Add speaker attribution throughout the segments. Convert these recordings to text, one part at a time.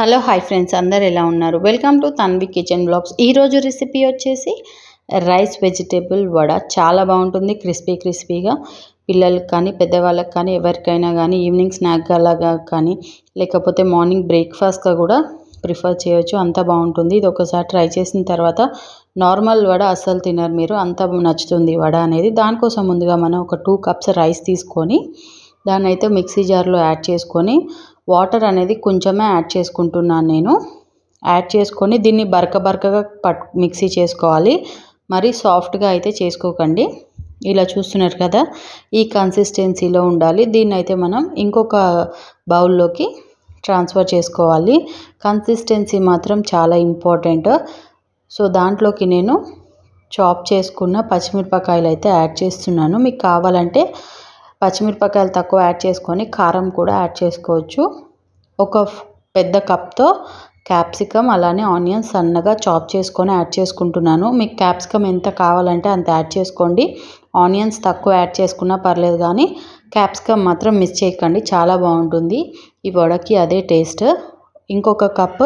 Speaker 1: hello hi friends అందరు ఎలా ఉన్నారు welcome to Tanvi kitchen blogs ఈరోజు రెసిపీ వచ్చేసి రైస్ వెజిటేబుల్ వడ చాలా బాగుంటుంది క్రిస్పీ క్రిస్పీగా పిల్లలకు కానీ పెద్దవాళ్ళకి కానీ ఎవరికైనా కానీ ఈవినింగ్ స్నాక్ అలాగా కానీ లేకపోతే మార్నింగ్ బ్రేక్ఫాస్ట్గా కూడా ప్రిఫర్ చేయొచ్చు అంత బాగుంటుంది ఇది ఒకసారి ట్రై చేసిన తర్వాత నార్మల్ వడ అస్సలు తినరు మీరు అంత నచ్చుతుంది వడ అనేది దానికోసం ముందుగా మనం ఒక టూ కప్స్ రైస్ తీసుకొని దాన్ని అయితే మిక్సీ జార్లో యాడ్ చేసుకొని వాటర్ అనేది కొంచెమే యాడ్ చేసుకుంటున్నాను నేను యాడ్ చేసుకొని దీన్ని బరక బరకగా పట్ మిక్సీ చేసుకోవాలి మరి సాఫ్ట్గా అయితే చేసుకోకండి ఇలా చూస్తున్నారు కదా ఈ కన్సిస్టెన్సీలో ఉండాలి దీన్ని అయితే మనం ఇంకొక బౌల్లోకి ట్రాన్స్ఫర్ చేసుకోవాలి కన్సిస్టెన్సీ మాత్రం చాలా ఇంపార్టెంట్ సో దాంట్లోకి నేను చాప్ చేసుకున్న పచ్చిమిరపకాయలు అయితే యాడ్ చేస్తున్నాను మీకు కావాలంటే పచ్చిమిరపకాయలు తక్కువ యాడ్ చేసుకొని కారం కూడా యాడ్ చేసుకోవచ్చు ఒక పెద్ద కప్తో క్యాప్సికమ్ అలానే ఆనియన్స్ సన్నగా చాప్ చేసుకొని యాడ్ చేసుకుంటున్నాను మీకు క్యాప్సికమ్ ఎంత కావాలంటే అంత యాడ్ చేసుకోండి ఆనియన్స్ తక్కువ యాడ్ చేసుకున్నా పర్లేదు కానీ క్యాప్సికమ్ మాత్రం మిస్ చేయకండి చాలా బాగుంటుంది ఈ వడకి అదే టేస్ట్ ఇంకొక కప్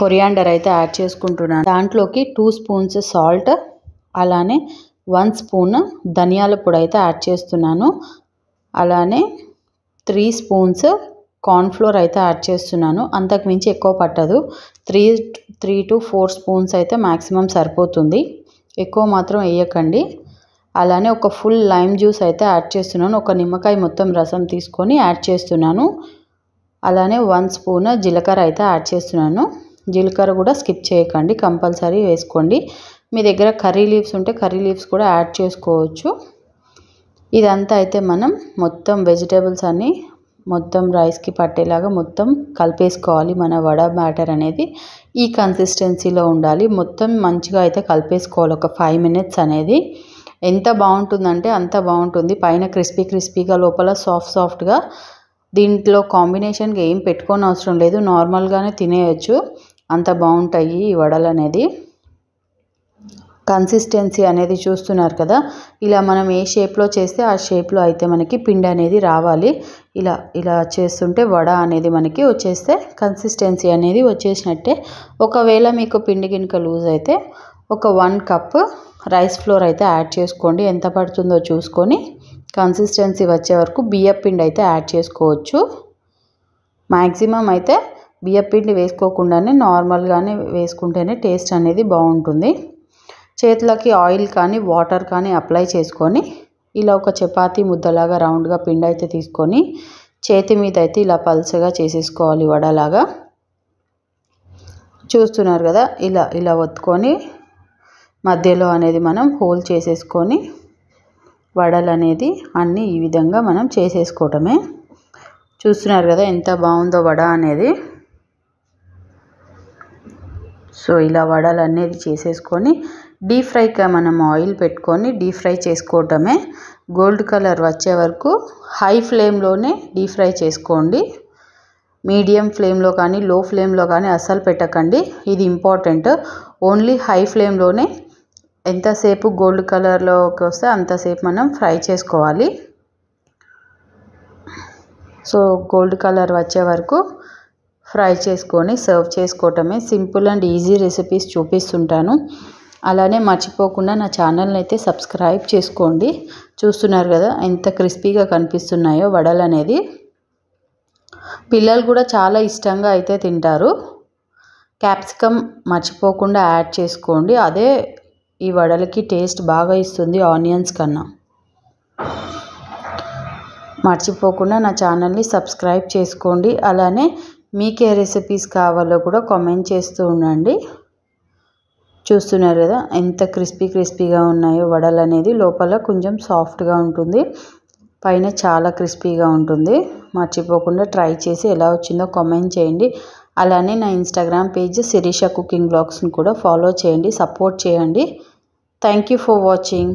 Speaker 1: కొరియాండర్ అయితే యాడ్ చేసుకుంటున్నాను దాంట్లోకి టూ స్పూన్స్ సాల్ట్ అలానే వన్ స్పూన్ ధనియాల పొడి అయితే యాడ్ చేస్తున్నాను అలానే త్రీ స్పూన్స్ కార్న్ఫ్లోర్ అయితే యాడ్ చేస్తున్నాను అంతకుమించి ఎక్కువ పట్టదు three three to four spoons అయితే మ్యాక్సిమం సరిపోతుంది ఎక్కువ మాత్రం వేయకండి అలానే ఒక ఫుల్ లైమ్ జ్యూస్ అయితే యాడ్ చేస్తున్నాను ఒక నిమ్మకాయ మొత్తం రసం తీసుకొని యాడ్ చేస్తున్నాను అలానే వన్ స్పూన్ జీలకర్ర అయితే యాడ్ చేస్తున్నాను జీలకర్ర కూడా స్కిప్ చేయకండి కంపల్సరీ వేసుకోండి మీ దగ్గర కర్రీ లీవ్స్ ఉంటే కర్రీ లీవ్స్ కూడా యాడ్ చేసుకోవచ్చు ఇదంతా అయితే మనం మొత్తం వెజిటేబుల్స్ అన్నీ మొత్తం రైస్కి పట్టేలాగా మొత్తం కలిపేసుకోవాలి మన వడ బ్యాటర్ అనేది ఈ కన్సిస్టెన్సీలో ఉండాలి మొత్తం మంచిగా అయితే కలిపేసుకోవాలి ఒక ఫైవ్ మినిట్స్ అనేది ఎంత బాగుంటుందంటే అంత బాగుంటుంది పైన క్రిస్పీ క్రిస్పీగా లోపల సాఫ్ట్ సాఫ్ట్గా దీంట్లో కాంబినేషన్గా ఏం పెట్టుకోని అవసరం లేదు నార్మల్గానే తినేయచ్చు అంత బాగుంటాయి ఈ వడలు అనేది కన్సిస్టెన్సీ అనేది చూస్తున్నారు కదా ఇలా మనం ఏ షేప్లో చేస్తే ఆ షేప్లో అయితే మనకి పిండి అనేది రావాలి ఇలా ఇలా చేస్తుంటే వడ అనేది మనకి వచ్చేస్తే కన్సిస్టెన్సీ అనేది వచ్చేసినట్టే ఒకవేళ మీకు పిండి గినుక లూజ్ అయితే ఒక వన్ కప్ రైస్ ఫ్లోర్ అయితే యాడ్ చేసుకోండి ఎంత పడుతుందో చూసుకొని కన్సిస్టెన్సీ వచ్చే వరకు పిండి అయితే యాడ్ చేసుకోవచ్చు మ్యాక్సిమం అయితే బియ్యపిండి వేసుకోకుండానే నార్మల్గానే వేసుకుంటేనే టేస్ట్ అనేది బాగుంటుంది చేతులకి ఆయిల్ కానీ వాటర్ కానీ అప్లై చేసుకొని ఇలా ఒక చపాతి ముద్దలాగా రౌండ్గా పిండి అయితే తీసుకొని చేతి మీద అయితే ఇలా పల్చగా చేసేసుకోవాలి వడలాగా చూస్తున్నారు కదా ఇలా ఇలా ఒత్తుకొని మధ్యలో అనేది మనం హోల్ చేసేసుకొని వడలు అనేది అన్నీ ఈ విధంగా మనం చేసేసుకోవటమే చూస్తున్నారు కదా ఎంత బాగుందో వడ అనేది సో ఇలా వడలు అనేది చేసేసుకొని డీప్ ఫ్రైగా మనం ఆయిల్ పెట్టుకొని డీప్ ఫ్రై చేసుకోవటమే గోల్డ్ కలర్ వచ్చే వరకు హై ఫ్లేమ్లోనే డీప్ ఫ్రై చేసుకోండి మీడియం ఫ్లేమ్లో కానీ లో ఫ్లేమ్లో కానీ అస్సలు పెట్టకండి ఇది ఇంపార్టెంట్ ఓన్లీ హై ఫ్లేమ్లోనే ఎంతసేపు గోల్డ్ కలర్లోకి వస్తే అంతసేపు మనం ఫ్రై చేసుకోవాలి సో గోల్డ్ కలర్ వచ్చే వరకు ఫ్రై చేసుకొని సర్వ్ చేసుకోవటమే సింపుల్ అండ్ ఈజీ రెసిపీస్ చూపిస్తుంటాను అలానే మర్చిపోకుండా నా ఛానల్ని అయితే సబ్స్క్రైబ్ చేసుకోండి చూస్తున్నారు కదా ఎంత క్రిస్పీగా కనిపిస్తున్నాయో వడలు అనేది పిల్లలు కూడా చాలా ఇష్టంగా అయితే తింటారు క్యాప్సికమ్ మర్చిపోకుండా యాడ్ చేసుకోండి అదే ఈ వడలకి టేస్ట్ బాగా ఇస్తుంది ఆనియన్స్ కన్నా మర్చిపోకుండా నా ఛానల్ని సబ్స్క్రైబ్ చేసుకోండి అలానే మీకే రెసిపీస్ కావాలో కూడా కామెంట్ చేస్తూ ఉండండి చూస్తున్నారు కదా ఎంత క్రిస్పీ క్రిస్పీగా ఉన్నాయో వడలు అనేది లోపల కొంచెం సాఫ్ట్గా ఉంటుంది పైన చాలా క్రిస్పీగా ఉంటుంది మర్చిపోకుండా ట్రై చేసి ఎలా వచ్చిందో కామెంట్ చేయండి అలానే నా ఇన్స్టాగ్రామ్ పేజ్ శిరీష కుకింగ్ బ్లాగ్స్ని కూడా ఫాలో చేయండి సపోర్ట్ చేయండి థ్యాంక్ యూ ఫర్ వాచింగ్